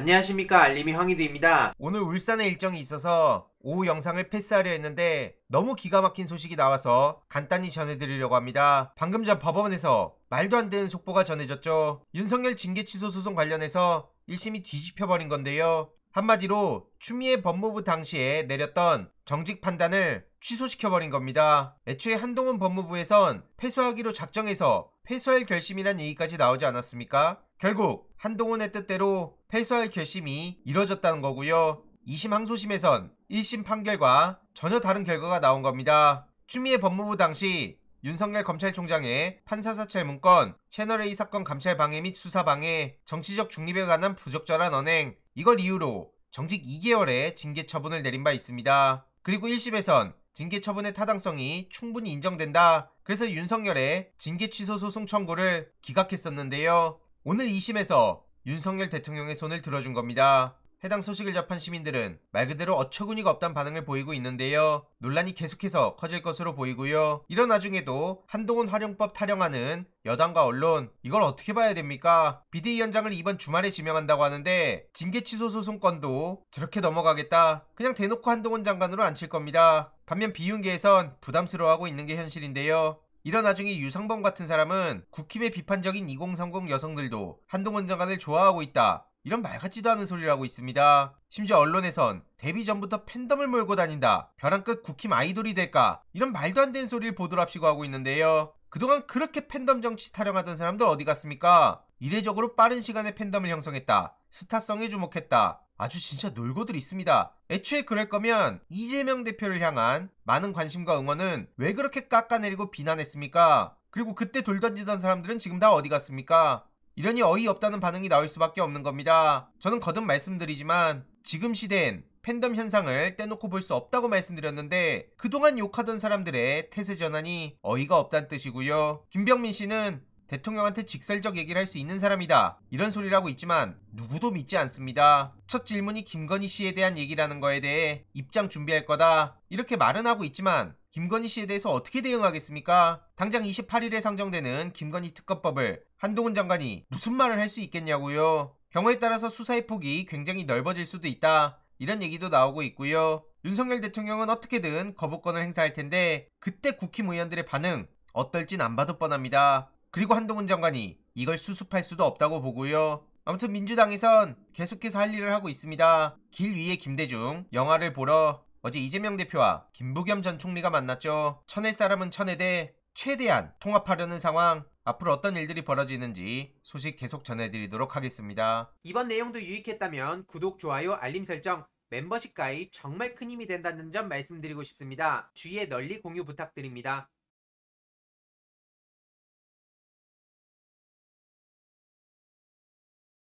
안녕하십니까 알림이 황희드입니다. 오늘 울산에 일정이 있어서 오후 영상을 패스하려 했는데 너무 기가 막힌 소식이 나와서 간단히 전해드리려고 합니다. 방금 전 법원에서 말도 안 되는 속보가 전해졌죠. 윤석열 징계 취소 소송 관련해서 1심이 뒤집혀버린 건데요. 한마디로 추미애 법무부 당시에 내렸던 정직 판단을 취소시켜버린 겁니다. 애초에 한동훈 법무부에선 패소하기로 작정해서 패소할 결심이란 얘기까지 나오지 않았습니까? 결국 한동훈의 뜻대로 패소할 결심이 이뤄졌다는 거고요. 2심 항소심에선 1심 판결과 전혀 다른 결과가 나온 겁니다. 추미애 법무부 당시 윤석열 검찰총장의 판사사찰 문건, 채널A 사건 감찰 방해 및 수사 방해, 정치적 중립에 관한 부적절한 언행, 이걸 이유로 정직 2개월의 징계 처분을 내린 바 있습니다. 그리고 1심에선 징계 처분의 타당성이 충분히 인정된다. 그래서 윤석열의 징계 취소 소송 청구를 기각했었는데요. 오늘 2심에서 윤석열 대통령의 손을 들어준 겁니다. 해당 소식을 접한 시민들은 말 그대로 어처구니가 없단 반응을 보이고 있는데요. 논란이 계속해서 커질 것으로 보이고요. 이런 나중에도 한동훈 활용법 타령하는 여당과 언론 이걸 어떻게 봐야 됩니까? 비대위원장을 이번 주말에 지명한다고 하는데 징계 취소 소송권도 저렇게 넘어가겠다. 그냥 대놓고 한동훈 장관으로 앉힐 겁니다. 반면 비윤계에선 부담스러워하고 있는 게 현실인데요. 이런 와중에 유상범 같은 사람은 국힘의 비판적인 2030 여성들도 한동훈 장관을 좋아하고 있다. 이런 말 같지도 않은 소리를 하고 있습니다. 심지어 언론에선 데뷔 전부터 팬덤을 몰고 다닌다. 벼랑 끝 국힘 아이돌이 될까? 이런 말도 안 되는 소리를 보도랍시고 하고 있는데요. 그동안 그렇게 팬덤 정치 타령하던 사람들 어디 갔습니까? 이례적으로 빠른 시간에 팬덤을 형성했다. 스타성에 주목했다. 아주 진짜 놀고들 있습니다. 애초에 그럴 거면 이재명 대표를 향한 많은 관심과 응원은 왜 그렇게 깎아내리고 비난했습니까? 그리고 그때 돌 던지던 사람들은 지금 다 어디 갔습니까? 이러니 어이없다는 반응이 나올 수밖에 없는 겁니다. 저는 거듭 말씀드리지만 지금 시대엔 팬덤 현상을 떼놓고 볼 수 없다고 말씀드렸는데 그동안 욕하던 사람들의 태세 전환이 어이가 없다는 뜻이고요. 김병민 씨는 대통령한테 직설적 얘기를 할 수 있는 사람이다. 이런 소리라고 있지만 누구도 믿지 않습니다. 첫 질문이 김건희 씨에 대한 얘기라는 거에 대해 입장 준비할 거다. 이렇게 말은 하고 있지만 김건희 씨에 대해서 어떻게 대응하겠습니까? 당장 28일에 상정되는 김건희 특검법을 한동훈 장관이 무슨 말을 할 수 있겠냐고요. 경우에 따라서 수사의 폭이 굉장히 넓어질 수도 있다. 이런 얘기도 나오고 있고요. 윤석열 대통령은 어떻게든 거부권을 행사할 텐데 그때 국힘 의원들의 반응 어떨진 안 봐도 뻔합니다. 그리고 한동훈 장관이 이걸 수습할 수도 없다고 보고요. 아무튼 민주당에선 계속해서 할 일을 하고 있습니다. 길 위에 김대중 영화를 보러 어제 이재명 대표와 김부겸 전 총리가 만났죠. 천의 사람은 천에대 최대한 통합하려는 상황 앞으로 어떤 일들이 벌어지는지 소식 계속 전해드리도록 하겠습니다. 이번 내용도 유익했다면 구독, 좋아요, 알림 설정, 멤버십 가입 정말 큰 힘이 된다는 점 말씀드리고 싶습니다. 주위에 널리 공유 부탁드립니다.